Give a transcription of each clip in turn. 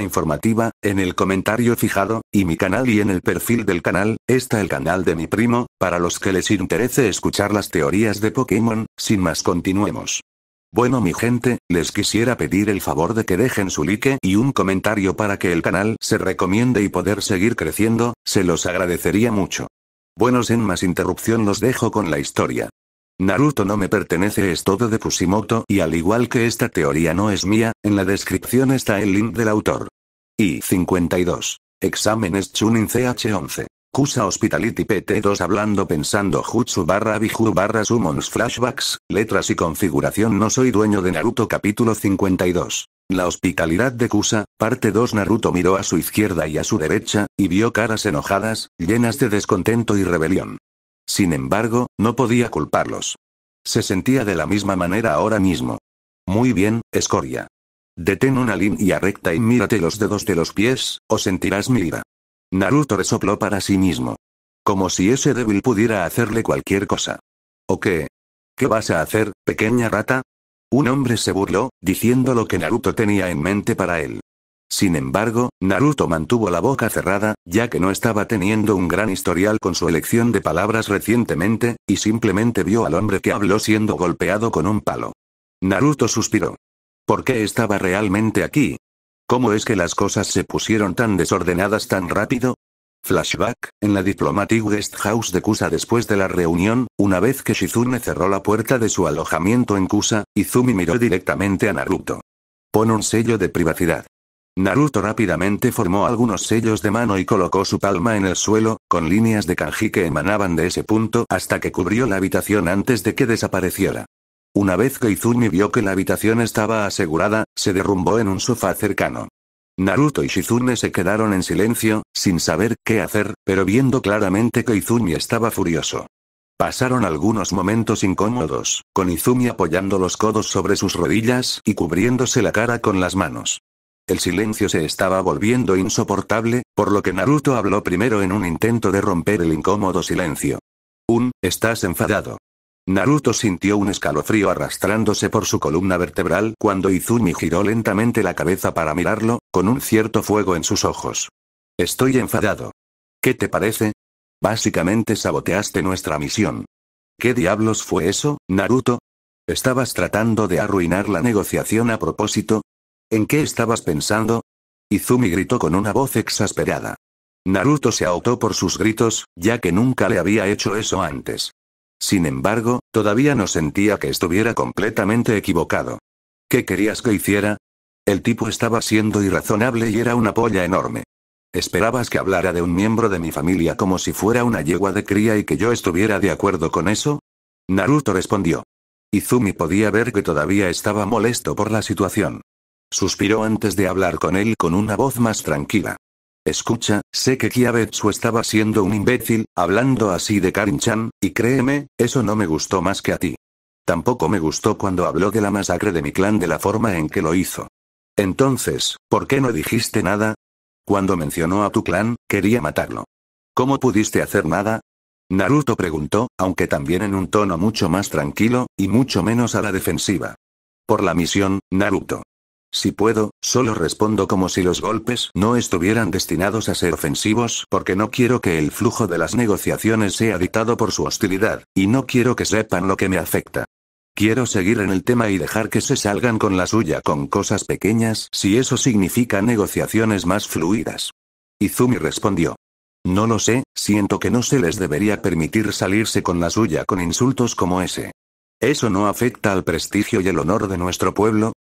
informativa, en el comentario fijado, y mi canal y en el perfil del canal, está el canal de mi primo, para los que les interese escuchar las teorías de Pokémon, sin más continuemos. Bueno mi gente, les quisiera pedir el favor de que dejen su like y un comentario para que el canal se recomiende y poder seguir creciendo, se los agradecería mucho. Bueno sin más interrupción los dejo con la historia. Naruto no me pertenece es todo de Kusimoto y al igual que esta teoría no es mía, en la descripción está el link del autor. Y 52. Exámenes Chunin CH11. Kusa Hospitality PT2 hablando pensando Jutsu barra Biju barra Summons Flashbacks, letras y configuración no soy dueño de Naruto capítulo 52. La hospitalidad de Kusa, parte 2 Naruto miró a su izquierda y a su derecha, y vio caras enojadas, llenas de descontento y rebelión. Sin embargo, no podía culparlos. Se sentía de la misma manera ahora mismo. Muy bien, escoria. Detén una línea recta y mírate los dedos de los pies, o sentirás mi ira. Naruto resopló para sí mismo. Como si ese débil pudiera hacerle cualquier cosa. ¿O qué? ¿Qué vas a hacer, pequeña rata? Un hombre se burló, diciendo lo que Naruto tenía en mente para él. Sin embargo, Naruto mantuvo la boca cerrada, ya que no estaba teniendo un gran historial con su elección de palabras recientemente, y simplemente vio al hombre que habló siendo golpeado con un palo. Naruto suspiró. ¿Por qué estaba realmente aquí? ¿Cómo es que las cosas se pusieron tan desordenadas tan rápido? Flashback, en la Diplomatic Guest House de Kusa después de la reunión, una vez que Shizune cerró la puerta de su alojamiento en Kusa, Izumi miró directamente a Naruto. Pon un sello de privacidad. Naruto rápidamente formó algunos sellos de mano y colocó su palma en el suelo, con líneas de kanji que emanaban de ese punto hasta que cubrió la habitación antes de que desapareciera. Una vez que Izumi vio que la habitación estaba asegurada, se derrumbó en un sofá cercano. Naruto y Shizune se quedaron en silencio, sin saber qué hacer, pero viendo claramente que Izumi estaba furioso. Pasaron algunos momentos incómodos, con Izumi apoyando los codos sobre sus rodillas y cubriéndose la cara con las manos. El silencio se estaba volviendo insoportable, por lo que Naruto habló primero en un intento de romper el incómodo silencio. Un, estás enfadado. Naruto sintió un escalofrío arrastrándose por su columna vertebral cuando Izumi giró lentamente la cabeza para mirarlo, con un cierto fuego en sus ojos. Estoy enfadado. ¿Qué te parece? Básicamente saboteaste nuestra misión. ¿Qué diablos fue eso, Naruto? ¿Estabas tratando de arruinar la negociación a propósito? ¿En qué estabas pensando? Izumi gritó con una voz exasperada. Naruto se ahotó por sus gritos, ya que nunca le había hecho eso antes. Sin embargo, todavía no sentía que estuviera completamente equivocado. ¿Qué querías que hiciera? El tipo estaba siendo irrazonable y era una polla enorme. ¿Esperabas que hablara de un miembro de mi familia como si fuera una yegua de cría y que yo estuviera de acuerdo con eso? Naruto respondió. Izumi podía ver que todavía estaba molesto por la situación. Suspiró antes de hablar con él con una voz más tranquila. Escucha, sé que Kiabetsu estaba siendo un imbécil, hablando así de Karin-chan, y créeme, eso no me gustó más que a ti. Tampoco me gustó cuando habló de la masacre de mi clan de la forma en que lo hizo. Entonces, ¿por qué no dijiste nada? Cuando mencionó a tu clan, quería matarlo. ¿Cómo pudiste hacer nada? Naruto preguntó, aunque también en un tono mucho más tranquilo, y mucho menos a la defensiva. Por la misión, Naruto. Si puedo, solo respondo como si los golpes no estuvieran destinados a ser ofensivos, porque no quiero que el flujo de las negociaciones sea dictado por su hostilidad, y no quiero que sepan lo que me afecta. Quiero seguir en el tema y dejar que se salgan con la suya con cosas pequeñas, si eso significa negociaciones más fluidas. Izumi respondió. No lo sé, siento que no se les debería permitir salirse con la suya con insultos como ese. Eso no afecta al prestigio y el honor de nuestro pueblo,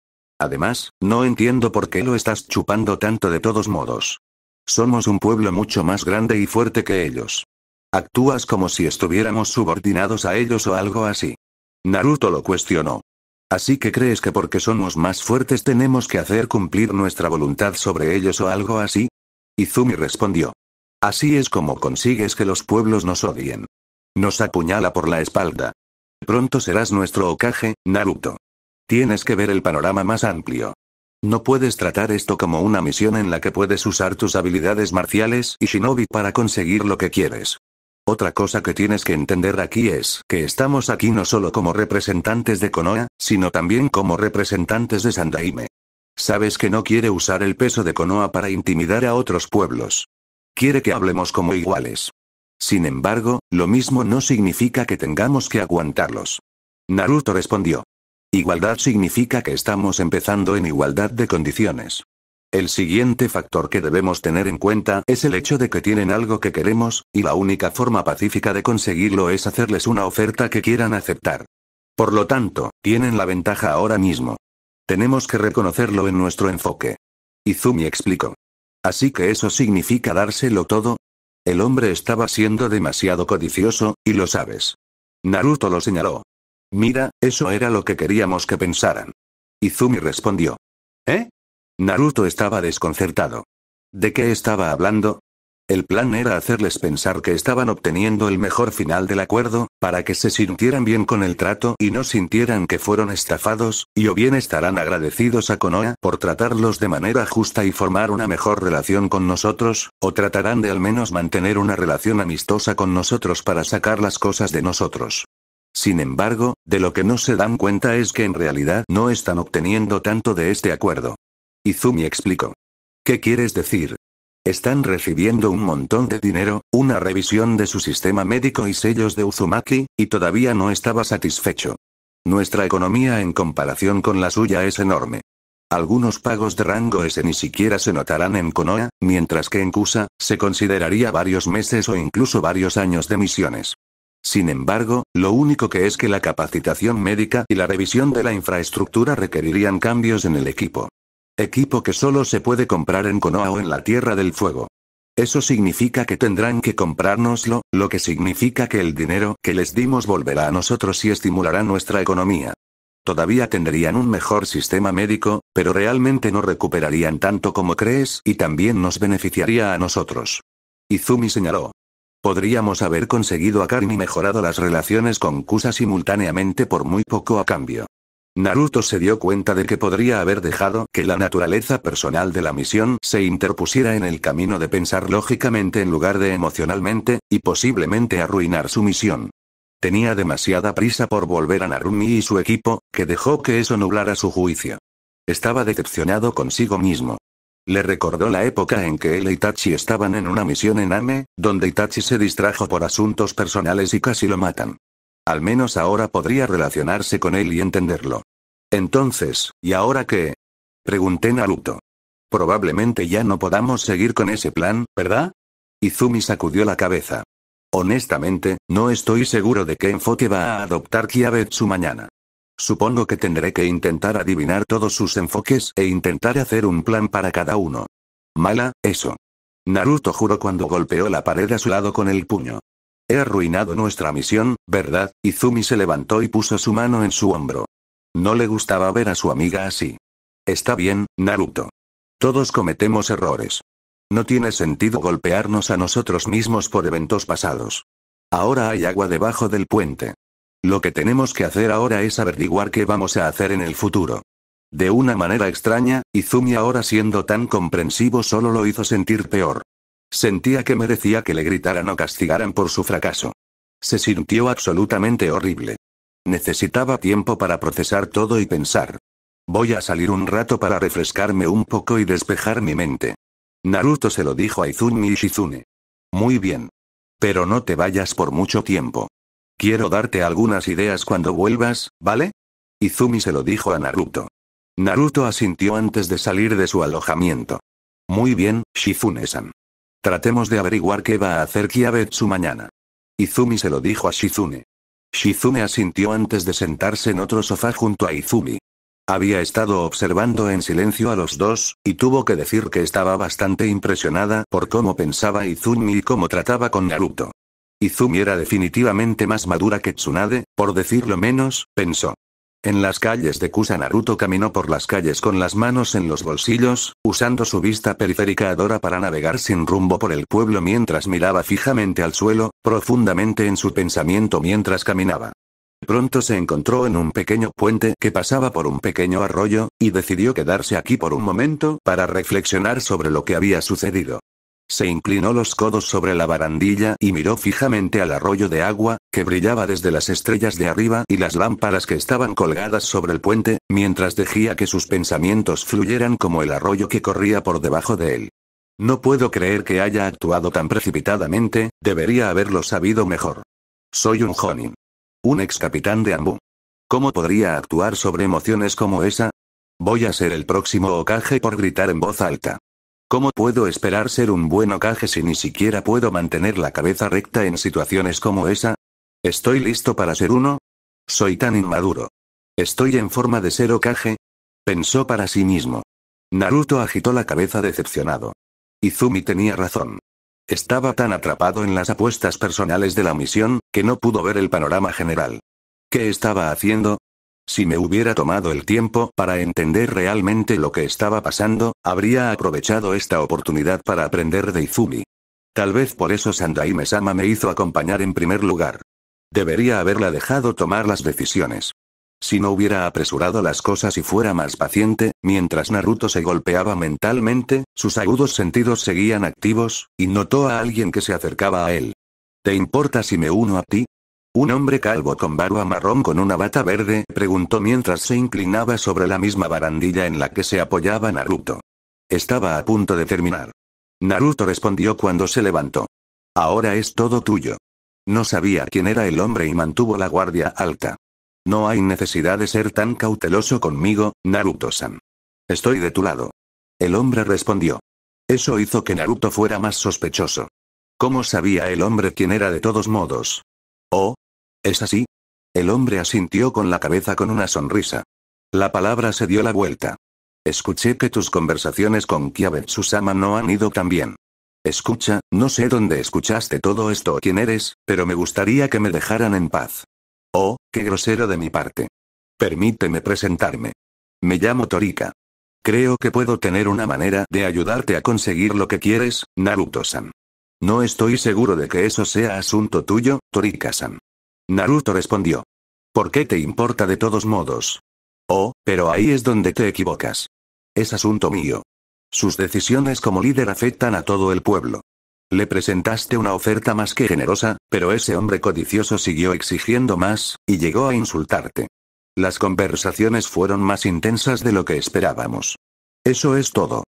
Además, no entiendo por qué lo estás chupando tanto de todos modos. Somos un pueblo mucho más grande y fuerte que ellos. Actúas como si estuviéramos subordinados a ellos o algo así. Naruto lo cuestionó. Así que crees que porque somos más fuertes tenemos que hacer cumplir nuestra voluntad sobre ellos o algo así? Izumi respondió. Así es como consigues que los pueblos nos odien. Nos apuñala por la espalda. Pronto serás nuestro Okage, Naruto. Tienes que ver el panorama más amplio. No puedes tratar esto como una misión en la que puedes usar tus habilidades marciales y shinobi para conseguir lo que quieres. Otra cosa que tienes que entender aquí es que estamos aquí no solo como representantes de Konoha, sino también como representantes de Sandaime. Sabes que no quiere usar el peso de Konoha para intimidar a otros pueblos. Quiere que hablemos como iguales. Sin embargo, lo mismo no significa que tengamos que aguantarlos. Naruto respondió. Igualdad significa que estamos empezando en igualdad de condiciones. El siguiente factor que debemos tener en cuenta es el hecho de que tienen algo que queremos, y la única forma pacífica de conseguirlo es hacerles una oferta que quieran aceptar. Por lo tanto, tienen la ventaja ahora mismo. Tenemos que reconocerlo en nuestro enfoque. Izumi explicó. Así que eso significa dárselo todo. El hombre estaba siendo demasiado codicioso, y lo sabes. Naruto lo señaló. Mira, eso era lo que queríamos que pensaran. Izumi respondió. ¿Eh? Naruto estaba desconcertado. ¿De qué estaba hablando? El plan era hacerles pensar que estaban obteniendo el mejor final del acuerdo, para que se sintieran bien con el trato y no sintieran que fueron estafados, y o bien estarán agradecidos a Konoha por tratarlos de manera justa y formar una mejor relación con nosotros, o tratarán de al menos mantener una relación amistosa con nosotros para sacar las cosas de nosotros. Sin embargo, de lo que no se dan cuenta es que en realidad no están obteniendo tanto de este acuerdo. Izumi explicó. ¿Qué quieres decir? Están recibiendo un montón de dinero, una revisión de su sistema médico y sellos de Uzumaki, y todavía no estaba satisfecho. Nuestra economía en comparación con la suya es enorme. Algunos pagos de rango ese ni siquiera se notarán en Konoha, mientras que en Kusa, se consideraría varios meses o incluso varios años de misiones. Sin embargo, lo único que es que la capacitación médica y la revisión de la infraestructura requerirían cambios en el equipo. Equipo que solo se puede comprar en Konoha o en la Tierra del Fuego. Eso significa que tendrán que comprárnoslo, lo que significa que el dinero que les dimos volverá a nosotros y estimulará nuestra economía. Todavía tendrían un mejor sistema médico, pero realmente no recuperarían tanto como crees y también nos beneficiaría a nosotros. Izumi señaló. Podríamos haber conseguido a Karin y mejorado las relaciones con Kusa simultáneamente por muy poco a cambio. Naruto se dio cuenta de que podría haber dejado que la naturaleza personal de la misión se interpusiera en el camino de pensar lógicamente en lugar de emocionalmente, y posiblemente arruinar su misión. Tenía demasiada prisa por volver a Narumi y su equipo, que dejó que eso nublara su juicio. Estaba decepcionado consigo mismo. Le recordó la época en que él e Itachi estaban en una misión en Ame, donde Itachi se distrajo por asuntos personales y casi lo matan. Al menos ahora podría relacionarse con él y entenderlo. Entonces, ¿y ahora qué? Pregunté Naruto. Probablemente ya no podamos seguir con ese plan, ¿verdad? Izumi sacudió la cabeza. Honestamente, no estoy seguro de qué enfoque va a adoptar Kiabetsu mañana. Supongo que tendré que intentar adivinar todos sus enfoques e intentar hacer un plan para cada uno. Mala, eso. Naruto juró cuando golpeó la pared a su lado con el puño. He arruinado nuestra misión, ¿verdad? Izumi se levantó y puso su mano en su hombro. No le gustaba ver a su amiga así. Está bien, Naruto. Todos cometemos errores. No tiene sentido golpearnos a nosotros mismos por eventos pasados. Ahora hay agua debajo del puente. Lo que tenemos que hacer ahora es averiguar qué vamos a hacer en el futuro. De una manera extraña, Izumi ahora siendo tan comprensivo solo lo hizo sentir peor. Sentía que merecía que le gritaran o castigaran por su fracaso. Se sintió absolutamente horrible. Necesitaba tiempo para procesar todo y pensar. Voy a salir un rato para refrescarme un poco y despejar mi mente. Naruto se lo dijo a Izumi y Shizune. Muy bien. Pero no te vayas por mucho tiempo. Quiero darte algunas ideas cuando vuelvas, ¿vale? Izumi se lo dijo a Naruto. Naruto asintió antes de salir de su alojamiento. Muy bien, Shizune-san. Tratemos de averiguar qué va a hacer Kiabetsu mañana. Izumi se lo dijo a Shizune. Shizune asintió antes de sentarse en otro sofá junto a Izumi. Había estado observando en silencio a los dos, y tuvo que decir que estaba bastante impresionada por cómo pensaba Izumi y cómo trataba con Naruto. Izumi era definitivamente más madura que Tsunade, por decirlo menos, pensó. En las calles de Kusa Naruto caminó por las calles con las manos en los bolsillos, usando su vista periférica adora para navegar sin rumbo por el pueblo mientras miraba fijamente al suelo, profundamente en su pensamiento mientras caminaba. Pronto se encontró en un pequeño puente que pasaba por un pequeño arroyo, y decidió quedarse aquí por un momento para reflexionar sobre lo que había sucedido. Se inclinó los codos sobre la barandilla y miró fijamente al arroyo de agua, que brillaba desde las estrellas de arriba y las lámparas que estaban colgadas sobre el puente, mientras dejía que sus pensamientos fluyeran como el arroyo que corría por debajo de él. No puedo creer que haya actuado tan precipitadamente, debería haberlo sabido mejor. Soy un Jonin. Un ex capitán de Ambu. ¿Cómo podría actuar sobre emociones como esa? Voy a ser el próximo ocaje por gritar en voz alta. ¿Cómo puedo esperar ser un buen ocaje si ni siquiera puedo mantener la cabeza recta en situaciones como esa? ¿Estoy listo para ser uno? Soy tan inmaduro. ¿Estoy en forma de ser ocaje? Pensó para sí mismo. Naruto agitó la cabeza decepcionado. Izumi tenía razón. Estaba tan atrapado en las apuestas personales de la misión, que no pudo ver el panorama general. ¿Qué estaba haciendo? Si me hubiera tomado el tiempo para entender realmente lo que estaba pasando, habría aprovechado esta oportunidad para aprender de Izumi. Tal vez por eso Sandai Mesama me hizo acompañar en primer lugar. Debería haberla dejado tomar las decisiones. Si no hubiera apresurado las cosas y fuera más paciente, mientras Naruto se golpeaba mentalmente, sus agudos sentidos seguían activos, y notó a alguien que se acercaba a él. ¿Te importa si me uno a ti? ¿Un hombre calvo con barba marrón con una bata verde? preguntó mientras se inclinaba sobre la misma barandilla en la que se apoyaba Naruto. Estaba a punto de terminar. Naruto respondió cuando se levantó. Ahora es todo tuyo. No sabía quién era el hombre y mantuvo la guardia alta. No hay necesidad de ser tan cauteloso conmigo, Naruto-san. Estoy de tu lado. El hombre respondió. Eso hizo que Naruto fuera más sospechoso. ¿Cómo sabía el hombre quién era de todos modos? Oh, ¿Es así? El hombre asintió con la cabeza con una sonrisa. La palabra se dio la vuelta. Escuché que tus conversaciones con kyabetsu Susama no han ido tan bien. Escucha, no sé dónde escuchaste todo esto o quién eres, pero me gustaría que me dejaran en paz. Oh, qué grosero de mi parte. Permíteme presentarme. Me llamo Torika. Creo que puedo tener una manera de ayudarte a conseguir lo que quieres, Naruto-san. No estoy seguro de que eso sea asunto tuyo, Torika-san. Naruto respondió. ¿Por qué te importa de todos modos? Oh, pero ahí es donde te equivocas. Es asunto mío. Sus decisiones como líder afectan a todo el pueblo. Le presentaste una oferta más que generosa, pero ese hombre codicioso siguió exigiendo más, y llegó a insultarte. Las conversaciones fueron más intensas de lo que esperábamos. Eso es todo.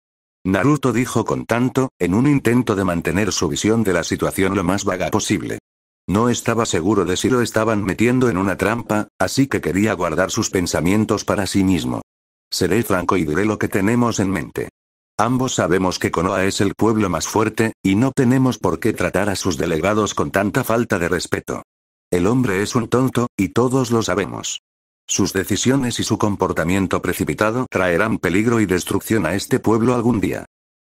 Naruto dijo con tanto, en un intento de mantener su visión de la situación lo más vaga posible. No estaba seguro de si lo estaban metiendo en una trampa, así que quería guardar sus pensamientos para sí mismo. Seré franco y diré lo que tenemos en mente. Ambos sabemos que Konoha es el pueblo más fuerte, y no tenemos por qué tratar a sus delegados con tanta falta de respeto. El hombre es un tonto, y todos lo sabemos. Sus decisiones y su comportamiento precipitado traerán peligro y destrucción a este pueblo algún día.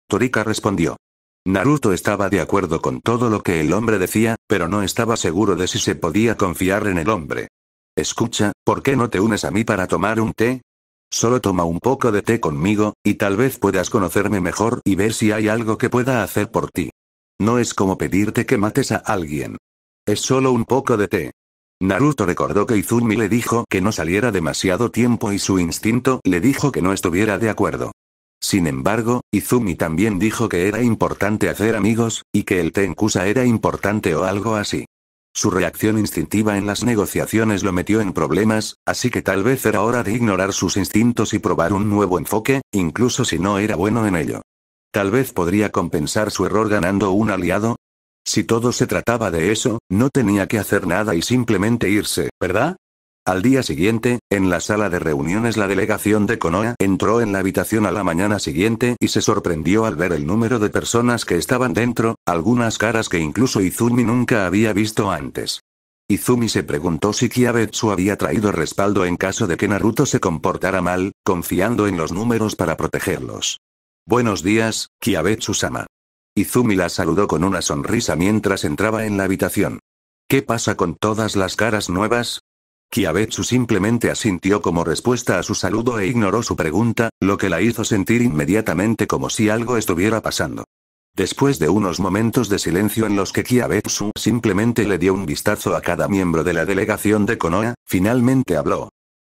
Torika respondió. Naruto estaba de acuerdo con todo lo que el hombre decía, pero no estaba seguro de si se podía confiar en el hombre. Escucha, ¿por qué no te unes a mí para tomar un té? Solo toma un poco de té conmigo, y tal vez puedas conocerme mejor y ver si hay algo que pueda hacer por ti. No es como pedirte que mates a alguien. Es solo un poco de té. Naruto recordó que Izumi le dijo que no saliera demasiado tiempo y su instinto le dijo que no estuviera de acuerdo. Sin embargo, Izumi también dijo que era importante hacer amigos, y que el Tenkusa era importante o algo así. Su reacción instintiva en las negociaciones lo metió en problemas, así que tal vez era hora de ignorar sus instintos y probar un nuevo enfoque, incluso si no era bueno en ello. Tal vez podría compensar su error ganando un aliado. Si todo se trataba de eso, no tenía que hacer nada y simplemente irse, ¿verdad? Al día siguiente, en la sala de reuniones la delegación de Konoha entró en la habitación a la mañana siguiente y se sorprendió al ver el número de personas que estaban dentro, algunas caras que incluso Izumi nunca había visto antes. Izumi se preguntó si Kiabetsu había traído respaldo en caso de que Naruto se comportara mal, confiando en los números para protegerlos. Buenos días, Kiabetsu-sama. Izumi la saludó con una sonrisa mientras entraba en la habitación. ¿Qué pasa con todas las caras nuevas? Kiabetsu simplemente asintió como respuesta a su saludo e ignoró su pregunta, lo que la hizo sentir inmediatamente como si algo estuviera pasando. Después de unos momentos de silencio en los que Kiabetsu simplemente le dio un vistazo a cada miembro de la delegación de Konoha, finalmente habló.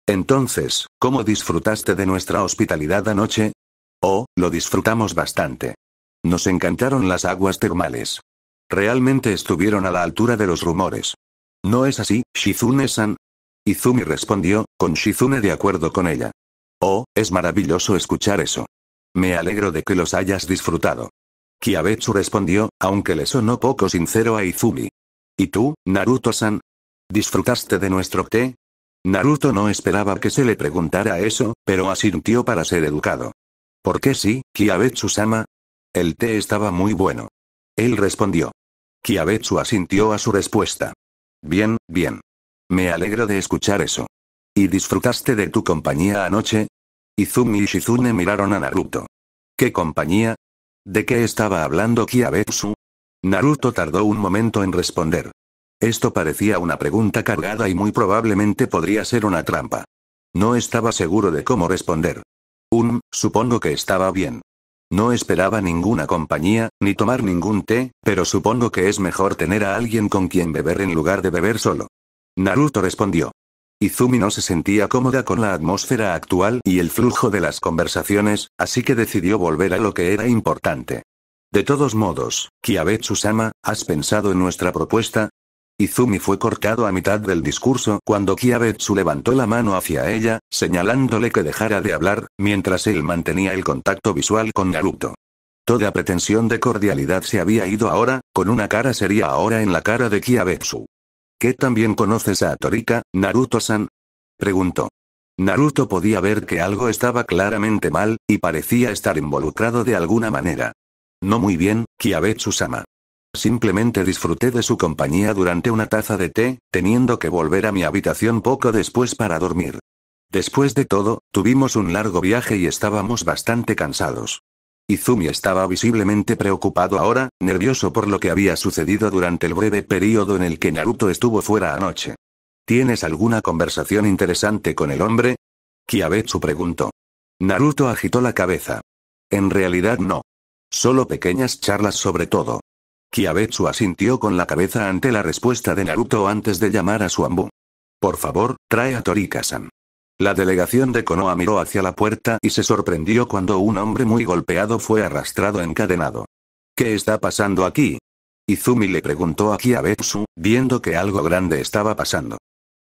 Entonces, ¿cómo disfrutaste de nuestra hospitalidad anoche? Oh, lo disfrutamos bastante. Nos encantaron las aguas termales. Realmente estuvieron a la altura de los rumores. ¿No es así, Shizune-san? Izumi respondió, con Shizune de acuerdo con ella. Oh, es maravilloso escuchar eso. Me alegro de que los hayas disfrutado. Kiabetsu respondió, aunque le sonó poco sincero a Izumi. ¿Y tú, Naruto-san? ¿Disfrutaste de nuestro té? Naruto no esperaba que se le preguntara eso, pero asintió para ser educado. ¿Por qué sí, Kiabetsu-sama? El té estaba muy bueno. Él respondió. Kiabetsu asintió a su respuesta. Bien, bien. Me alegro de escuchar eso. ¿Y disfrutaste de tu compañía anoche? Izumi y Shizune miraron a Naruto. ¿Qué compañía? ¿De qué estaba hablando Kiabetsu? Naruto tardó un momento en responder. Esto parecía una pregunta cargada y muy probablemente podría ser una trampa. No estaba seguro de cómo responder. Un, supongo que estaba bien. No esperaba ninguna compañía, ni tomar ningún té, pero supongo que es mejor tener a alguien con quien beber en lugar de beber solo. Naruto respondió. Izumi no se sentía cómoda con la atmósfera actual y el flujo de las conversaciones, así que decidió volver a lo que era importante. De todos modos, Kiabetsu-sama, ¿has pensado en nuestra propuesta? Izumi fue cortado a mitad del discurso cuando Kiabetsu levantó la mano hacia ella, señalándole que dejara de hablar, mientras él mantenía el contacto visual con Naruto. Toda pretensión de cordialidad se había ido ahora, con una cara seria ahora en la cara de Kiabetsu. ¿Qué también conoces a Torika, Naruto-san? Preguntó. Naruto podía ver que algo estaba claramente mal, y parecía estar involucrado de alguna manera. No muy bien, Kiabetsu-sama. Simplemente disfruté de su compañía durante una taza de té, teniendo que volver a mi habitación poco después para dormir. Después de todo, tuvimos un largo viaje y estábamos bastante cansados. Izumi estaba visiblemente preocupado ahora, nervioso por lo que había sucedido durante el breve periodo en el que Naruto estuvo fuera anoche. ¿Tienes alguna conversación interesante con el hombre? Kiabetsu preguntó. Naruto agitó la cabeza. En realidad no. Solo pequeñas charlas sobre todo. Kiabetsu asintió con la cabeza ante la respuesta de Naruto antes de llamar a su Por favor, trae a Torikasan. La delegación de Konoha miró hacia la puerta y se sorprendió cuando un hombre muy golpeado fue arrastrado encadenado. ¿Qué está pasando aquí? Izumi le preguntó aquí a Betsu, viendo que algo grande estaba pasando.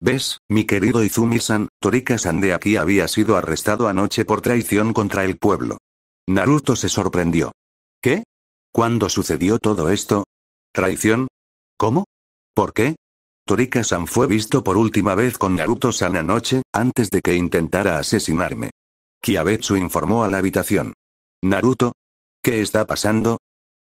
¿Ves, mi querido Izumi-san, Torika-san de aquí había sido arrestado anoche por traición contra el pueblo. Naruto se sorprendió. ¿Qué? ¿Cuándo sucedió todo esto? ¿Traición? ¿Cómo? ¿Por qué? Torika-san fue visto por última vez con Naruto-san anoche, antes de que intentara asesinarme. Kiabetsu informó a la habitación. Naruto? ¿Qué está pasando?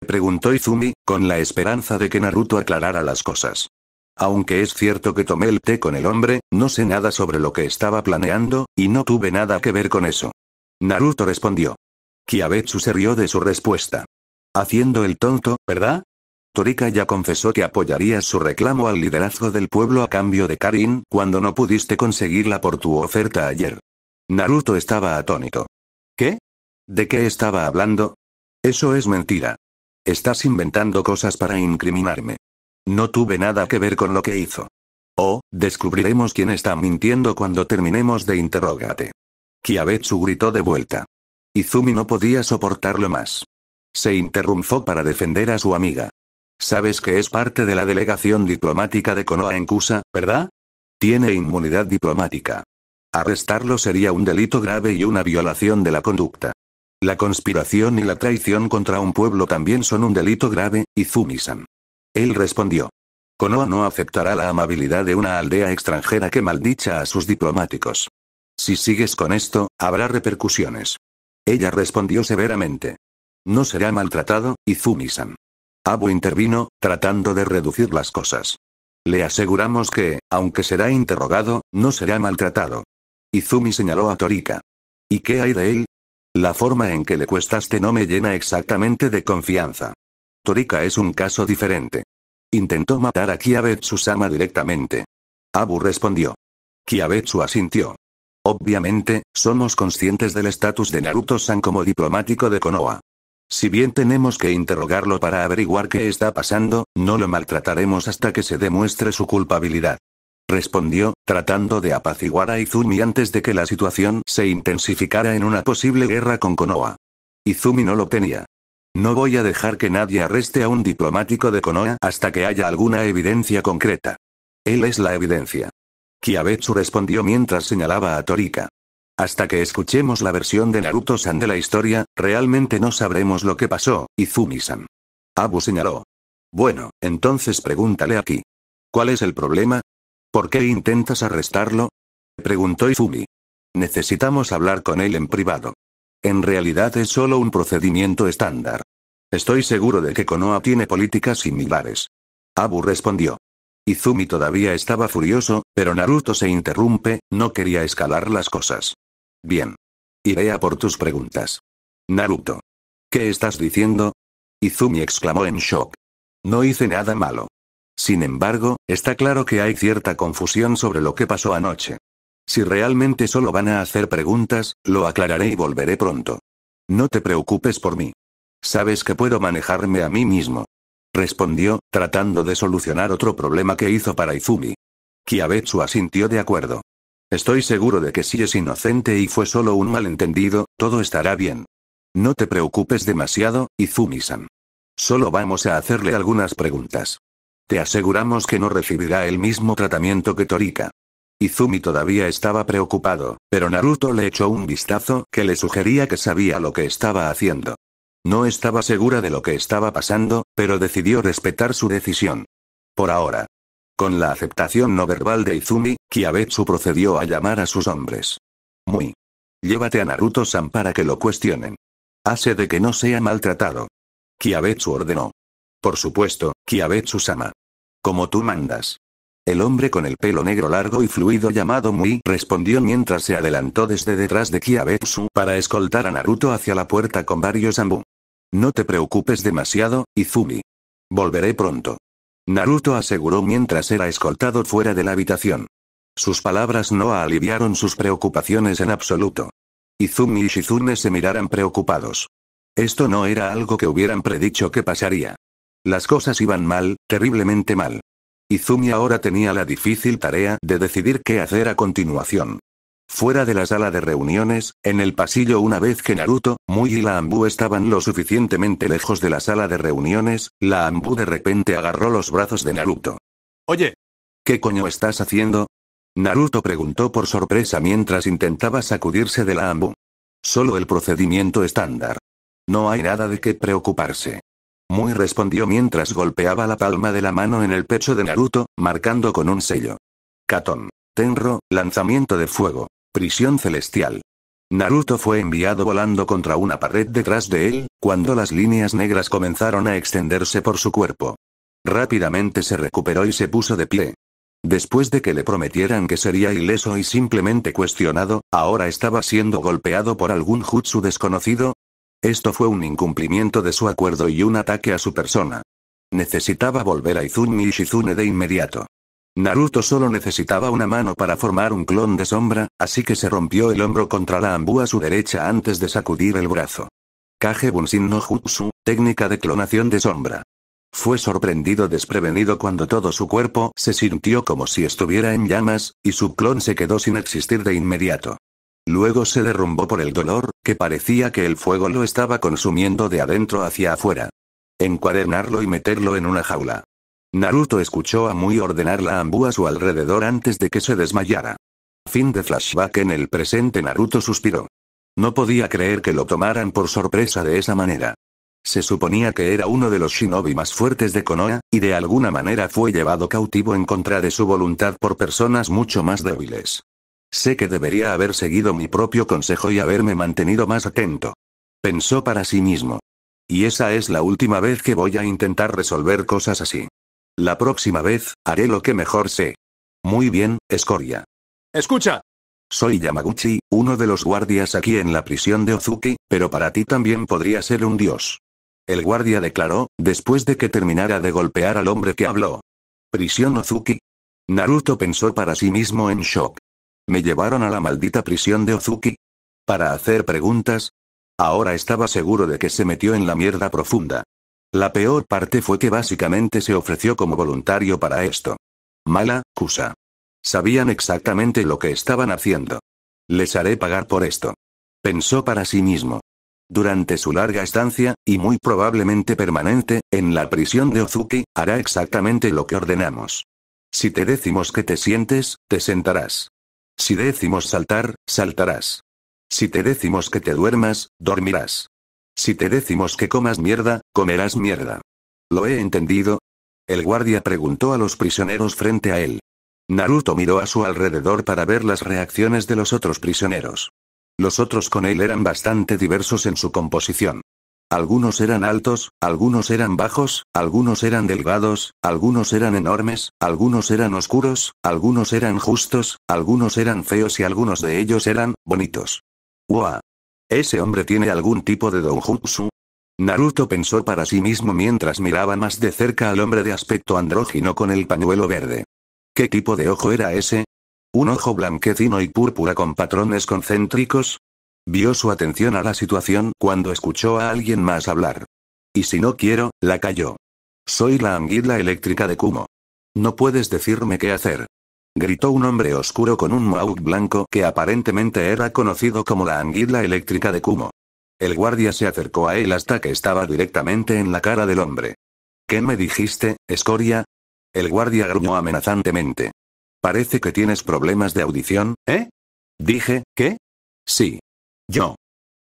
Preguntó Izumi, con la esperanza de que Naruto aclarara las cosas. Aunque es cierto que tomé el té con el hombre, no sé nada sobre lo que estaba planeando, y no tuve nada que ver con eso. Naruto respondió. Kiabetsu se rió de su respuesta. Haciendo el tonto, ¿verdad? Torika ya confesó que apoyaría su reclamo al liderazgo del pueblo a cambio de Karin, cuando no pudiste conseguirla por tu oferta ayer. Naruto estaba atónito. ¿Qué? ¿De qué estaba hablando? Eso es mentira. Estás inventando cosas para incriminarme. No tuve nada que ver con lo que hizo. Oh, descubriremos quién está mintiendo cuando terminemos de interrogarte. Kiabetsu gritó de vuelta. Izumi no podía soportarlo más. Se interrumpió para defender a su amiga. Sabes que es parte de la delegación diplomática de Konoha en Kusa, ¿verdad? Tiene inmunidad diplomática. Arrestarlo sería un delito grave y una violación de la conducta. La conspiración y la traición contra un pueblo también son un delito grave, Izumi-san. Él respondió. Konoha no aceptará la amabilidad de una aldea extranjera que maldicha a sus diplomáticos. Si sigues con esto, habrá repercusiones. Ella respondió severamente. No será maltratado, Izumi-san. Abu intervino, tratando de reducir las cosas. Le aseguramos que, aunque será interrogado, no será maltratado. Izumi señaló a Torika. ¿Y qué hay de él? La forma en que le cuestaste no me llena exactamente de confianza. Torika es un caso diferente. Intentó matar a Kiabetsu-sama directamente. Abu respondió. Kiabetsu asintió. Obviamente, somos conscientes del estatus de Naruto-san como diplomático de Konoha. Si bien tenemos que interrogarlo para averiguar qué está pasando, no lo maltrataremos hasta que se demuestre su culpabilidad. Respondió, tratando de apaciguar a Izumi antes de que la situación se intensificara en una posible guerra con Konoha. Izumi no lo tenía. No voy a dejar que nadie arreste a un diplomático de Konoha hasta que haya alguna evidencia concreta. Él es la evidencia. Kiabetsu respondió mientras señalaba a Torika. Hasta que escuchemos la versión de Naruto-san de la historia, realmente no sabremos lo que pasó, Izumi-san. Abu señaló. Bueno, entonces pregúntale aquí. ¿Cuál es el problema? ¿Por qué intentas arrestarlo? Preguntó Izumi. Necesitamos hablar con él en privado. En realidad es solo un procedimiento estándar. Estoy seguro de que Konoha tiene políticas similares. Abu respondió. Izumi todavía estaba furioso, pero Naruto se interrumpe, no quería escalar las cosas. Bien. Iré a por tus preguntas. Naruto. ¿Qué estás diciendo? Izumi exclamó en shock. No hice nada malo. Sin embargo, está claro que hay cierta confusión sobre lo que pasó anoche. Si realmente solo van a hacer preguntas, lo aclararé y volveré pronto. No te preocupes por mí. Sabes que puedo manejarme a mí mismo. Respondió, tratando de solucionar otro problema que hizo para Izumi. Kiabetsu asintió de acuerdo. Estoy seguro de que si es inocente y fue solo un malentendido, todo estará bien. No te preocupes demasiado, Izumi-san. Solo vamos a hacerle algunas preguntas. Te aseguramos que no recibirá el mismo tratamiento que Torika. Izumi todavía estaba preocupado, pero Naruto le echó un vistazo que le sugería que sabía lo que estaba haciendo. No estaba segura de lo que estaba pasando, pero decidió respetar su decisión. Por ahora. Con la aceptación no verbal de Izumi, Kiabetsu procedió a llamar a sus hombres. Muy. Llévate a Naruto-san para que lo cuestionen. Hace de que no sea maltratado. Kiabetsu ordenó. Por supuesto, Kiabetsu-sama. Como tú mandas. El hombre con el pelo negro largo y fluido llamado Mui respondió mientras se adelantó desde detrás de Kiabetsu para escoltar a Naruto hacia la puerta con varios ambu. No te preocupes demasiado, Izumi. Volveré pronto. Naruto aseguró mientras era escoltado fuera de la habitación. Sus palabras no aliviaron sus preocupaciones en absoluto. Izumi y Shizune se miraran preocupados. Esto no era algo que hubieran predicho que pasaría. Las cosas iban mal, terriblemente mal. Izumi ahora tenía la difícil tarea de decidir qué hacer a continuación. Fuera de la sala de reuniones, en el pasillo una vez que Naruto, Muy y la Ambu estaban lo suficientemente lejos de la sala de reuniones, la Ambu de repente agarró los brazos de Naruto. Oye. ¿Qué coño estás haciendo? Naruto preguntó por sorpresa mientras intentaba sacudirse de la Ambu. Solo el procedimiento estándar. No hay nada de qué preocuparse. Muy respondió mientras golpeaba la palma de la mano en el pecho de Naruto, marcando con un sello. Catón. Tenro, lanzamiento de fuego. Prisión celestial. Naruto fue enviado volando contra una pared detrás de él, cuando las líneas negras comenzaron a extenderse por su cuerpo. Rápidamente se recuperó y se puso de pie. Después de que le prometieran que sería ileso y simplemente cuestionado, ahora estaba siendo golpeado por algún jutsu desconocido. Esto fue un incumplimiento de su acuerdo y un ataque a su persona. Necesitaba volver a Izumi y Shizune de inmediato. Naruto solo necesitaba una mano para formar un clon de sombra, así que se rompió el hombro contra la ambu a su derecha antes de sacudir el brazo. Kage Bunshin no Jutsu, técnica de clonación de sombra. Fue sorprendido desprevenido cuando todo su cuerpo se sintió como si estuviera en llamas, y su clon se quedó sin existir de inmediato. Luego se derrumbó por el dolor, que parecía que el fuego lo estaba consumiendo de adentro hacia afuera. Encuadernarlo y meterlo en una jaula. Naruto escuchó a Muy ordenar la Ambu a su alrededor antes de que se desmayara. Fin de flashback en el presente Naruto suspiró. No podía creer que lo tomaran por sorpresa de esa manera. Se suponía que era uno de los shinobi más fuertes de Konoha, y de alguna manera fue llevado cautivo en contra de su voluntad por personas mucho más débiles. Sé que debería haber seguido mi propio consejo y haberme mantenido más atento. Pensó para sí mismo. Y esa es la última vez que voy a intentar resolver cosas así. La próxima vez, haré lo que mejor sé. Muy bien, escoria. Escucha. Soy Yamaguchi, uno de los guardias aquí en la prisión de Ozuki, pero para ti también podría ser un dios. El guardia declaró, después de que terminara de golpear al hombre que habló. ¿Prisión Ozuki? Naruto pensó para sí mismo en shock. ¿Me llevaron a la maldita prisión de Ozuki? ¿Para hacer preguntas? Ahora estaba seguro de que se metió en la mierda profunda. La peor parte fue que básicamente se ofreció como voluntario para esto. Mala, Kusa. Sabían exactamente lo que estaban haciendo. Les haré pagar por esto. Pensó para sí mismo. Durante su larga estancia, y muy probablemente permanente, en la prisión de Ozuki, hará exactamente lo que ordenamos. Si te decimos que te sientes, te sentarás. Si decimos saltar, saltarás. Si te decimos que te duermas, dormirás. Si te decimos que comas mierda, comerás mierda. ¿Lo he entendido? El guardia preguntó a los prisioneros frente a él. Naruto miró a su alrededor para ver las reacciones de los otros prisioneros. Los otros con él eran bastante diversos en su composición. Algunos eran altos, algunos eran bajos, algunos eran delgados, algunos eran enormes, algunos eran oscuros, algunos eran justos, algunos eran feos y algunos de ellos eran bonitos. ¡Wow! ¿Ese hombre tiene algún tipo de donjutsu? Naruto pensó para sí mismo mientras miraba más de cerca al hombre de aspecto andrógino con el pañuelo verde. ¿Qué tipo de ojo era ese? ¿Un ojo blanquecino y púrpura con patrones concéntricos? Vio su atención a la situación cuando escuchó a alguien más hablar. Y si no quiero, la cayó. Soy la anguila eléctrica de Kumo. No puedes decirme qué hacer gritó un hombre oscuro con un mohawk blanco que aparentemente era conocido como la anguila eléctrica de Kumo. El guardia se acercó a él hasta que estaba directamente en la cara del hombre. ¿Qué me dijiste, escoria? El guardia gruñó amenazantemente. Parece que tienes problemas de audición, ¿eh? Dije, ¿qué? Sí. Yo.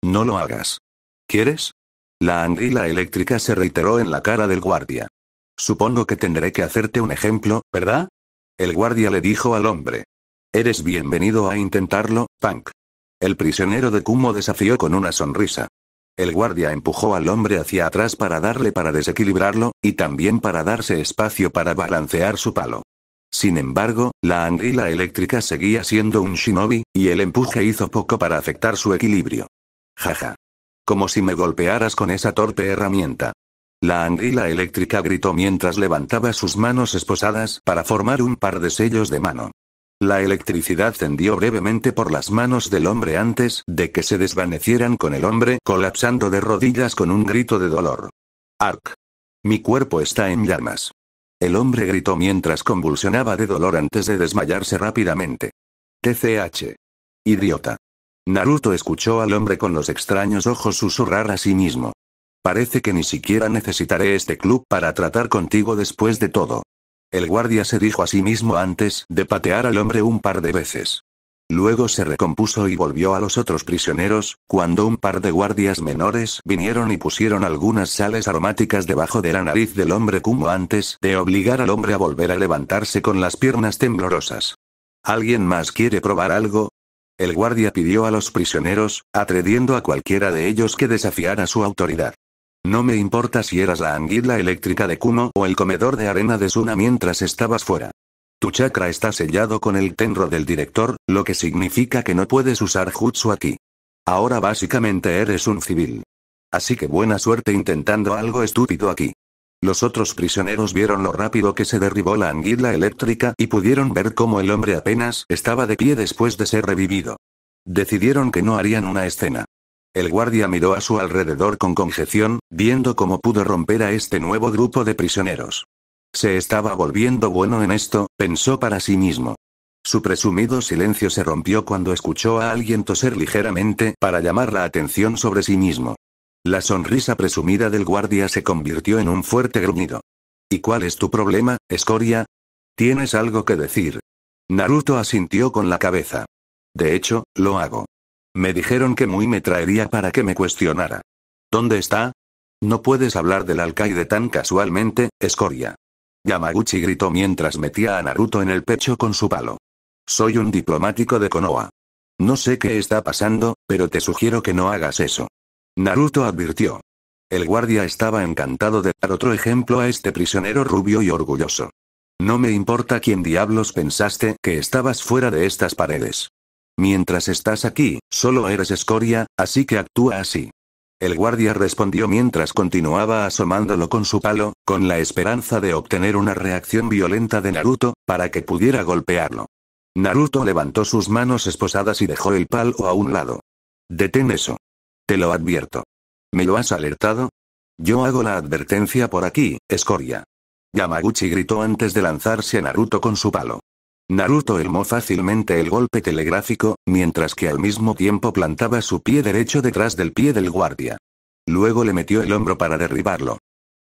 No lo hagas. ¿Quieres? La anguila eléctrica se reiteró en la cara del guardia. Supongo que tendré que hacerte un ejemplo, ¿verdad? El guardia le dijo al hombre. Eres bienvenido a intentarlo, Punk. El prisionero de Kumo desafió con una sonrisa. El guardia empujó al hombre hacia atrás para darle para desequilibrarlo, y también para darse espacio para balancear su palo. Sin embargo, la anguila eléctrica seguía siendo un shinobi, y el empuje hizo poco para afectar su equilibrio. Jaja. Como si me golpearas con esa torpe herramienta. La anguila eléctrica gritó mientras levantaba sus manos esposadas para formar un par de sellos de mano. La electricidad cendió brevemente por las manos del hombre antes de que se desvanecieran con el hombre colapsando de rodillas con un grito de dolor. Ark. Mi cuerpo está en llamas. El hombre gritó mientras convulsionaba de dolor antes de desmayarse rápidamente. TCH. Idiota. Naruto escuchó al hombre con los extraños ojos susurrar a sí mismo. Parece que ni siquiera necesitaré este club para tratar contigo después de todo. El guardia se dijo a sí mismo antes de patear al hombre un par de veces. Luego se recompuso y volvió a los otros prisioneros, cuando un par de guardias menores vinieron y pusieron algunas sales aromáticas debajo de la nariz del hombre como antes de obligar al hombre a volver a levantarse con las piernas temblorosas. ¿Alguien más quiere probar algo? El guardia pidió a los prisioneros, atrediendo a cualquiera de ellos que desafiara su autoridad. No me importa si eras la anguila eléctrica de Kumo o el comedor de arena de Suna mientras estabas fuera. Tu chakra está sellado con el tenro del director, lo que significa que no puedes usar jutsu aquí. Ahora básicamente eres un civil. Así que buena suerte intentando algo estúpido aquí. Los otros prisioneros vieron lo rápido que se derribó la anguila eléctrica y pudieron ver cómo el hombre apenas estaba de pie después de ser revivido. Decidieron que no harían una escena. El guardia miró a su alrededor con conjeción, viendo cómo pudo romper a este nuevo grupo de prisioneros. Se estaba volviendo bueno en esto, pensó para sí mismo. Su presumido silencio se rompió cuando escuchó a alguien toser ligeramente para llamar la atención sobre sí mismo. La sonrisa presumida del guardia se convirtió en un fuerte gruñido. ¿Y cuál es tu problema, escoria? ¿Tienes algo que decir? Naruto asintió con la cabeza. De hecho, lo hago. Me dijeron que Muy me traería para que me cuestionara. ¿Dónde está? No puedes hablar del alcaide tan casualmente, escoria. Yamaguchi gritó mientras metía a Naruto en el pecho con su palo. Soy un diplomático de Konoha. No sé qué está pasando, pero te sugiero que no hagas eso. Naruto advirtió. El guardia estaba encantado de dar otro ejemplo a este prisionero rubio y orgulloso. No me importa quién diablos pensaste que estabas fuera de estas paredes. Mientras estás aquí, solo eres escoria, así que actúa así. El guardia respondió mientras continuaba asomándolo con su palo, con la esperanza de obtener una reacción violenta de Naruto, para que pudiera golpearlo. Naruto levantó sus manos esposadas y dejó el palo a un lado. Detén eso. Te lo advierto. ¿Me lo has alertado? Yo hago la advertencia por aquí, escoria. Yamaguchi gritó antes de lanzarse a Naruto con su palo. Naruto elmó fácilmente el golpe telegráfico, mientras que al mismo tiempo plantaba su pie derecho detrás del pie del guardia. Luego le metió el hombro para derribarlo.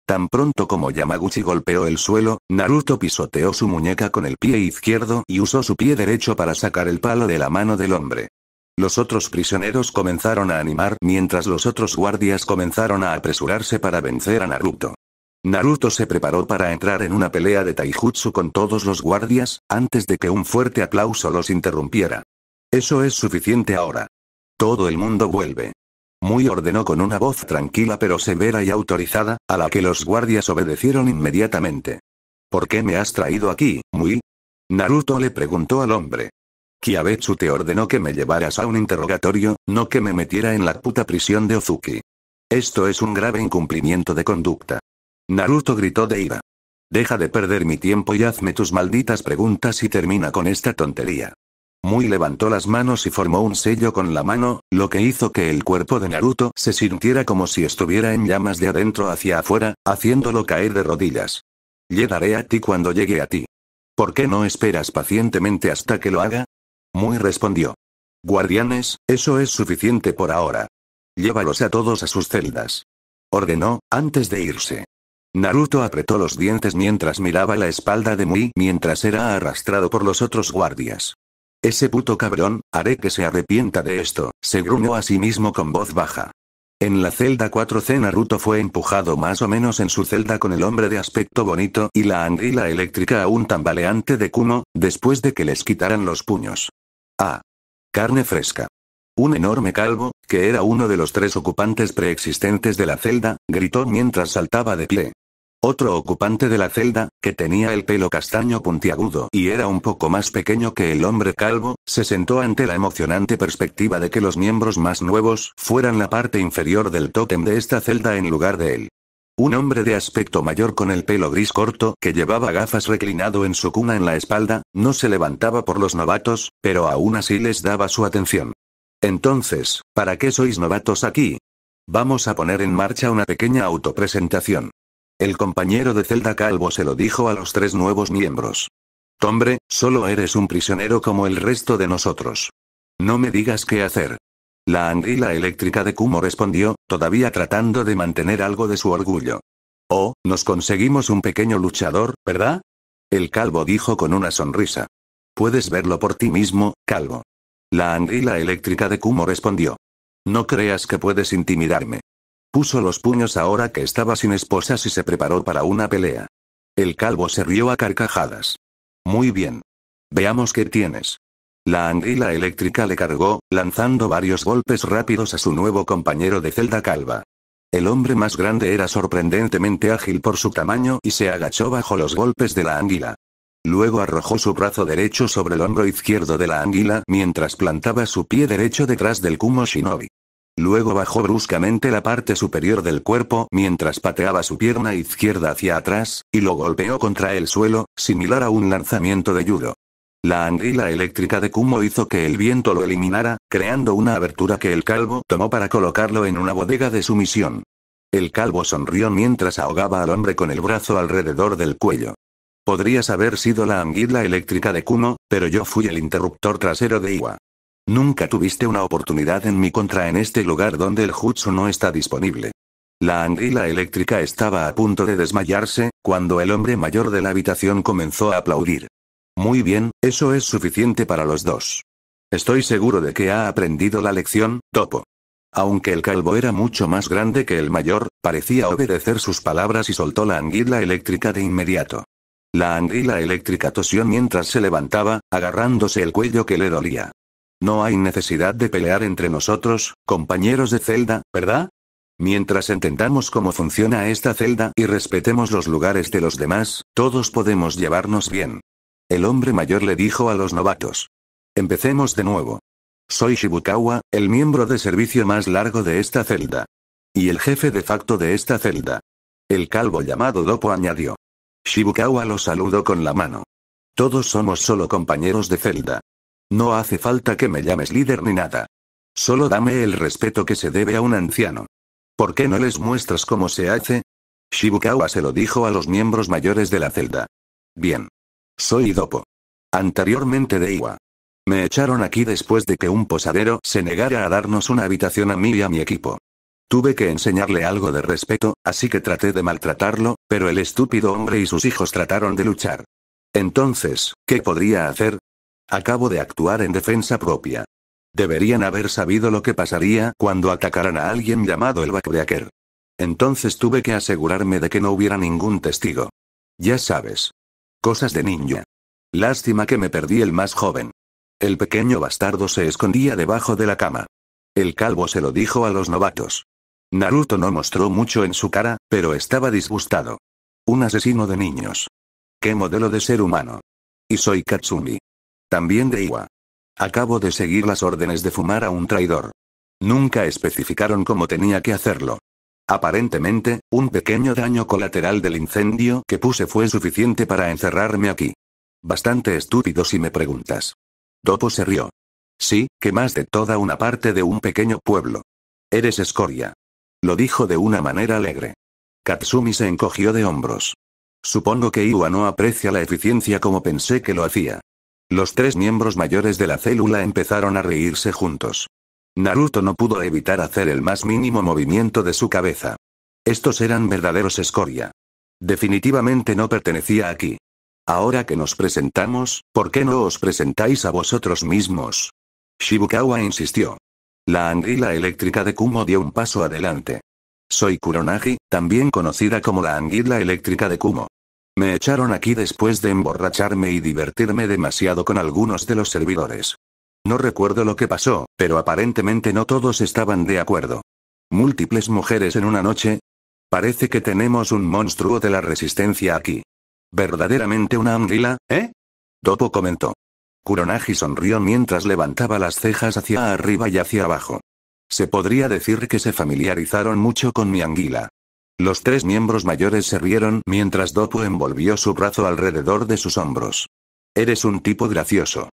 Tan pronto como Yamaguchi golpeó el suelo, Naruto pisoteó su muñeca con el pie izquierdo y usó su pie derecho para sacar el palo de la mano del hombre. Los otros prisioneros comenzaron a animar mientras los otros guardias comenzaron a apresurarse para vencer a Naruto. Naruto se preparó para entrar en una pelea de taijutsu con todos los guardias, antes de que un fuerte aplauso los interrumpiera. Eso es suficiente ahora. Todo el mundo vuelve. Muy ordenó con una voz tranquila pero severa y autorizada, a la que los guardias obedecieron inmediatamente. ¿Por qué me has traído aquí, Muy? Naruto le preguntó al hombre. Kiabetsu te ordenó que me llevaras a un interrogatorio, no que me metiera en la puta prisión de Ozuki. Esto es un grave incumplimiento de conducta. Naruto gritó de ira. Deja de perder mi tiempo y hazme tus malditas preguntas y termina con esta tontería. Muy levantó las manos y formó un sello con la mano, lo que hizo que el cuerpo de Naruto se sintiera como si estuviera en llamas de adentro hacia afuera, haciéndolo caer de rodillas. Llegaré a ti cuando llegue a ti. ¿Por qué no esperas pacientemente hasta que lo haga? Muy respondió. Guardianes, eso es suficiente por ahora. Llévalos a todos a sus celdas. Ordenó, antes de irse. Naruto apretó los dientes mientras miraba la espalda de Mui mientras era arrastrado por los otros guardias. Ese puto cabrón, haré que se arrepienta de esto, se gruñó a sí mismo con voz baja. En la celda 4C Naruto fue empujado más o menos en su celda con el hombre de aspecto bonito y la anguila eléctrica aún tambaleante de Kumo, después de que les quitaran los puños. Ah. Carne fresca. Un enorme calvo, que era uno de los tres ocupantes preexistentes de la celda, gritó mientras saltaba de pie. Otro ocupante de la celda, que tenía el pelo castaño puntiagudo y era un poco más pequeño que el hombre calvo, se sentó ante la emocionante perspectiva de que los miembros más nuevos fueran la parte inferior del tótem de esta celda en lugar de él. Un hombre de aspecto mayor con el pelo gris corto que llevaba gafas reclinado en su cuna en la espalda, no se levantaba por los novatos, pero aún así les daba su atención. Entonces, ¿para qué sois novatos aquí? Vamos a poner en marcha una pequeña autopresentación. El compañero de celda Calvo se lo dijo a los tres nuevos miembros. hombre, solo eres un prisionero como el resto de nosotros. No me digas qué hacer. La anguila eléctrica de Kumo respondió, todavía tratando de mantener algo de su orgullo. Oh, nos conseguimos un pequeño luchador, ¿verdad? El calvo dijo con una sonrisa. Puedes verlo por ti mismo, calvo. La anguila eléctrica de Kumo respondió. No creas que puedes intimidarme. Puso los puños ahora que estaba sin esposas y se preparó para una pelea. El calvo se rió a carcajadas. Muy bien. Veamos qué tienes. La anguila eléctrica le cargó, lanzando varios golpes rápidos a su nuevo compañero de celda calva. El hombre más grande era sorprendentemente ágil por su tamaño y se agachó bajo los golpes de la anguila. Luego arrojó su brazo derecho sobre el hombro izquierdo de la anguila mientras plantaba su pie derecho detrás del Kumo Shinobi. Luego bajó bruscamente la parte superior del cuerpo mientras pateaba su pierna izquierda hacia atrás, y lo golpeó contra el suelo, similar a un lanzamiento de judo. La anguila eléctrica de Kumo hizo que el viento lo eliminara, creando una abertura que el calvo tomó para colocarlo en una bodega de sumisión. El calvo sonrió mientras ahogaba al hombre con el brazo alrededor del cuello. Podrías haber sido la anguila eléctrica de Kumo, pero yo fui el interruptor trasero de Iwa. Nunca tuviste una oportunidad en mi contra en este lugar donde el jutsu no está disponible. La anguila eléctrica estaba a punto de desmayarse, cuando el hombre mayor de la habitación comenzó a aplaudir. Muy bien, eso es suficiente para los dos. Estoy seguro de que ha aprendido la lección, Topo. Aunque el calvo era mucho más grande que el mayor, parecía obedecer sus palabras y soltó la anguila eléctrica de inmediato. La anguila eléctrica tosió mientras se levantaba, agarrándose el cuello que le dolía. No hay necesidad de pelear entre nosotros, compañeros de celda, ¿verdad? Mientras entendamos cómo funciona esta celda y respetemos los lugares de los demás, todos podemos llevarnos bien. El hombre mayor le dijo a los novatos. Empecemos de nuevo. Soy Shibukawa, el miembro de servicio más largo de esta celda. Y el jefe de facto de esta celda. El calvo llamado Dopo añadió. Shibukawa lo saludó con la mano. Todos somos solo compañeros de celda. No hace falta que me llames líder ni nada. Solo dame el respeto que se debe a un anciano. ¿Por qué no les muestras cómo se hace? Shibukawa se lo dijo a los miembros mayores de la celda. Bien. Soy Idopo. Anteriormente de Iwa. Me echaron aquí después de que un posadero se negara a darnos una habitación a mí y a mi equipo. Tuve que enseñarle algo de respeto, así que traté de maltratarlo, pero el estúpido hombre y sus hijos trataron de luchar. Entonces, ¿qué podría hacer? Acabo de actuar en defensa propia. Deberían haber sabido lo que pasaría cuando atacaran a alguien llamado el backbreaker. Entonces tuve que asegurarme de que no hubiera ningún testigo. Ya sabes. Cosas de ninja. Lástima que me perdí el más joven. El pequeño bastardo se escondía debajo de la cama. El calvo se lo dijo a los novatos. Naruto no mostró mucho en su cara, pero estaba disgustado. Un asesino de niños. ¿Qué modelo de ser humano? Y soy Katsumi. También de Iwa. Acabo de seguir las órdenes de fumar a un traidor. Nunca especificaron cómo tenía que hacerlo. Aparentemente, un pequeño daño colateral del incendio que puse fue suficiente para encerrarme aquí. Bastante estúpido si me preguntas. Topo se rió. Sí, que más de toda una parte de un pequeño pueblo. Eres escoria. Lo dijo de una manera alegre. Katsumi se encogió de hombros. Supongo que Iwa no aprecia la eficiencia como pensé que lo hacía. Los tres miembros mayores de la célula empezaron a reírse juntos. Naruto no pudo evitar hacer el más mínimo movimiento de su cabeza. Estos eran verdaderos escoria. Definitivamente no pertenecía aquí. Ahora que nos presentamos, ¿por qué no os presentáis a vosotros mismos? Shibukawa insistió. La anguila eléctrica de Kumo dio un paso adelante. Soy Kuronagi, también conocida como la anguila eléctrica de Kumo. Me echaron aquí después de emborracharme y divertirme demasiado con algunos de los servidores. No recuerdo lo que pasó, pero aparentemente no todos estaban de acuerdo. Múltiples mujeres en una noche. Parece que tenemos un monstruo de la resistencia aquí. Verdaderamente una anguila, ¿eh? Topo comentó. Kuronagi sonrió mientras levantaba las cejas hacia arriba y hacia abajo. Se podría decir que se familiarizaron mucho con mi anguila. Los tres miembros mayores se rieron mientras Dopu envolvió su brazo alrededor de sus hombros. Eres un tipo gracioso.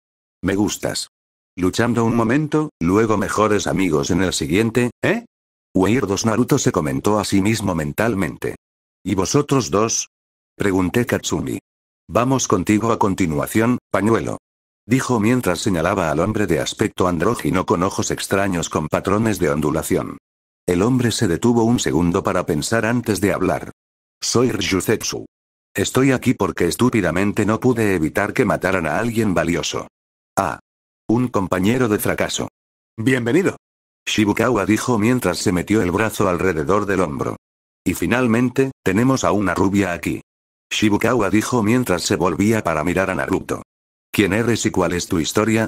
Me gustas. Luchando un momento, luego mejores amigos en el siguiente, ¿eh? Weirdos Naruto se comentó a sí mismo mentalmente. ¿Y vosotros dos? Pregunté Katsumi. Vamos contigo a continuación, pañuelo. Dijo mientras señalaba al hombre de aspecto andrógino con ojos extraños con patrones de ondulación. El hombre se detuvo un segundo para pensar antes de hablar. Soy Ryuzetsu. Estoy aquí porque estúpidamente no pude evitar que mataran a alguien valioso. Ah. Un compañero de fracaso. Bienvenido. Shibukawa dijo mientras se metió el brazo alrededor del hombro. Y finalmente, tenemos a una rubia aquí. Shibukawa dijo mientras se volvía para mirar a Naruto. ¿Quién eres y cuál es tu historia?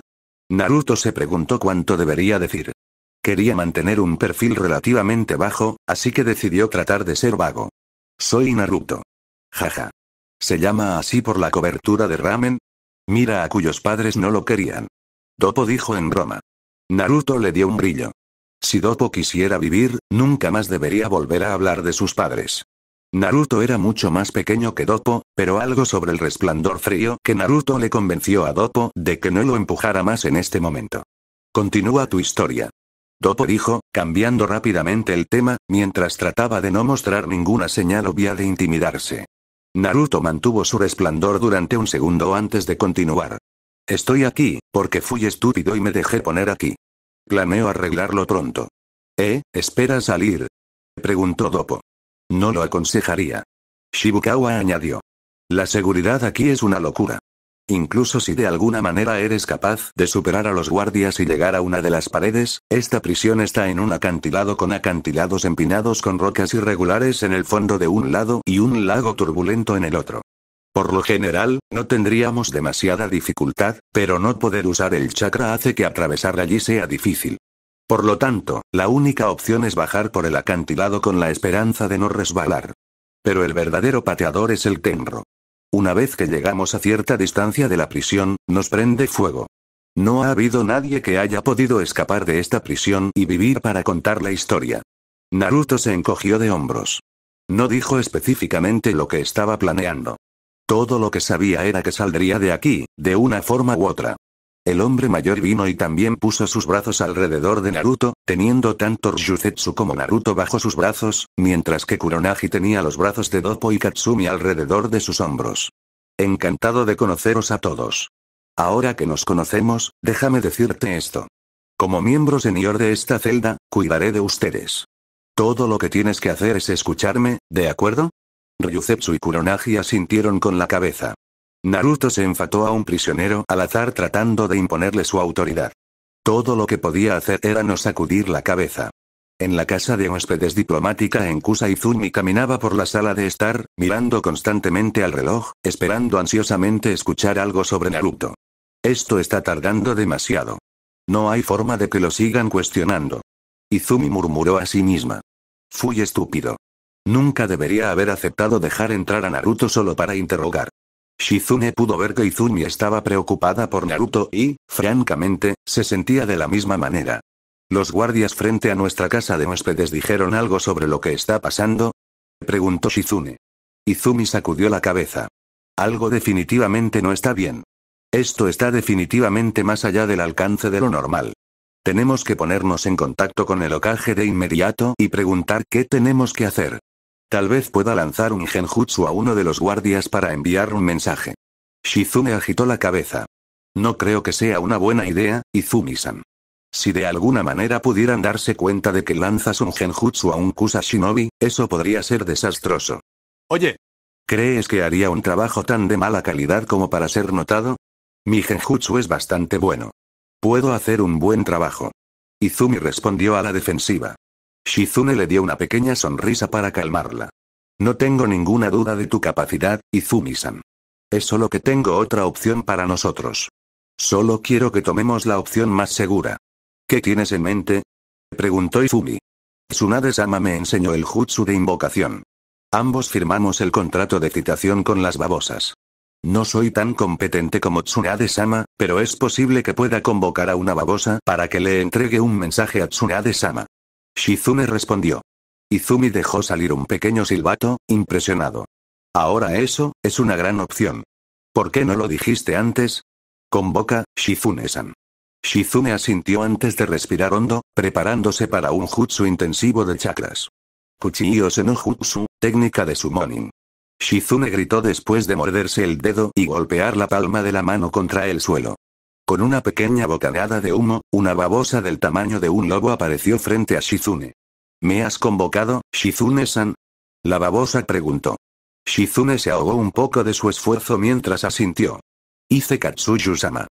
Naruto se preguntó cuánto debería decir. Quería mantener un perfil relativamente bajo, así que decidió tratar de ser vago. Soy Naruto. Jaja. ¿Se llama así por la cobertura de ramen? Mira a cuyos padres no lo querían. Dopo dijo en broma. Naruto le dio un brillo. Si Dopo quisiera vivir, nunca más debería volver a hablar de sus padres. Naruto era mucho más pequeño que Dopo, pero algo sobre el resplandor frío que Naruto le convenció a Dopo de que no lo empujara más en este momento. Continúa tu historia. Dopo dijo, cambiando rápidamente el tema, mientras trataba de no mostrar ninguna señal obvia de intimidarse. Naruto mantuvo su resplandor durante un segundo antes de continuar. Estoy aquí, porque fui estúpido y me dejé poner aquí. Planeo arreglarlo pronto. ¿Eh, espera salir? Preguntó Dopo. No lo aconsejaría. Shibukawa añadió. La seguridad aquí es una locura. Incluso si de alguna manera eres capaz de superar a los guardias y llegar a una de las paredes, esta prisión está en un acantilado con acantilados empinados con rocas irregulares en el fondo de un lado y un lago turbulento en el otro. Por lo general, no tendríamos demasiada dificultad, pero no poder usar el chakra hace que atravesar allí sea difícil. Por lo tanto, la única opción es bajar por el acantilado con la esperanza de no resbalar. Pero el verdadero pateador es el tenro. Una vez que llegamos a cierta distancia de la prisión, nos prende fuego. No ha habido nadie que haya podido escapar de esta prisión y vivir para contar la historia. Naruto se encogió de hombros. No dijo específicamente lo que estaba planeando. Todo lo que sabía era que saldría de aquí, de una forma u otra. El hombre mayor vino y también puso sus brazos alrededor de Naruto, teniendo tanto Ryuzetsu como Naruto bajo sus brazos, mientras que Kuronagi tenía los brazos de Dopo y Katsumi alrededor de sus hombros. Encantado de conoceros a todos. Ahora que nos conocemos, déjame decirte esto. Como miembro senior de esta celda, cuidaré de ustedes. Todo lo que tienes que hacer es escucharme, ¿de acuerdo? Ryuzetsu y Kuronagi asintieron con la cabeza. Naruto se enfató a un prisionero al azar tratando de imponerle su autoridad. Todo lo que podía hacer era no sacudir la cabeza. En la casa de huéspedes diplomática en Kusa Izumi caminaba por la sala de estar, mirando constantemente al reloj, esperando ansiosamente escuchar algo sobre Naruto. Esto está tardando demasiado. No hay forma de que lo sigan cuestionando. Izumi murmuró a sí misma. Fui estúpido. Nunca debería haber aceptado dejar entrar a Naruto solo para interrogar. Shizune pudo ver que Izumi estaba preocupada por Naruto y, francamente, se sentía de la misma manera. ¿Los guardias frente a nuestra casa de huéspedes dijeron algo sobre lo que está pasando? Preguntó Shizune. Izumi sacudió la cabeza. Algo definitivamente no está bien. Esto está definitivamente más allá del alcance de lo normal. Tenemos que ponernos en contacto con el ocaje de inmediato y preguntar qué tenemos que hacer. Tal vez pueda lanzar un genjutsu a uno de los guardias para enviar un mensaje. Shizune agitó la cabeza. No creo que sea una buena idea, Izumi-san. Si de alguna manera pudieran darse cuenta de que lanzas un genjutsu a un Kusa Shinobi, eso podría ser desastroso. Oye. ¿Crees que haría un trabajo tan de mala calidad como para ser notado? Mi genjutsu es bastante bueno. Puedo hacer un buen trabajo. Izumi respondió a la defensiva. Shizune le dio una pequeña sonrisa para calmarla. No tengo ninguna duda de tu capacidad, Izumi-san. Es solo que tengo otra opción para nosotros. Solo quiero que tomemos la opción más segura. ¿Qué tienes en mente? Preguntó Izumi. Tsunade-sama me enseñó el jutsu de invocación. Ambos firmamos el contrato de citación con las babosas. No soy tan competente como Tsunade-sama, pero es posible que pueda convocar a una babosa para que le entregue un mensaje a Tsunade-sama. Shizune respondió. Izumi dejó salir un pequeño silbato, impresionado. Ahora eso, es una gran opción. ¿Por qué no lo dijiste antes? Convoca, Shizune-san. Shizune asintió antes de respirar hondo, preparándose para un jutsu intensivo de chakras. Kuchiyo no jutsu, técnica de summoning. Shizune gritó después de morderse el dedo y golpear la palma de la mano contra el suelo. Con una pequeña bocanada de humo, una babosa del tamaño de un lobo apareció frente a Shizune. ¿Me has convocado, Shizune-san? La babosa preguntó. Shizune se ahogó un poco de su esfuerzo mientras asintió. Hice Katsuyu-sama.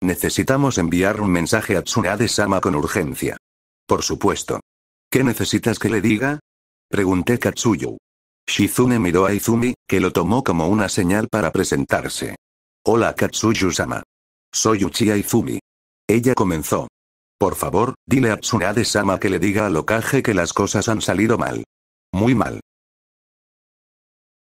Necesitamos enviar un mensaje a Tsunade-sama con urgencia. Por supuesto. ¿Qué necesitas que le diga? Pregunté Katsuyu. Shizune miró a Izumi, que lo tomó como una señal para presentarse. Hola Katsuyu-sama. Soy Uchiha Izumi. Ella comenzó. Por favor, dile a Tsunade-sama que le diga a Lokage que las cosas han salido mal. Muy mal.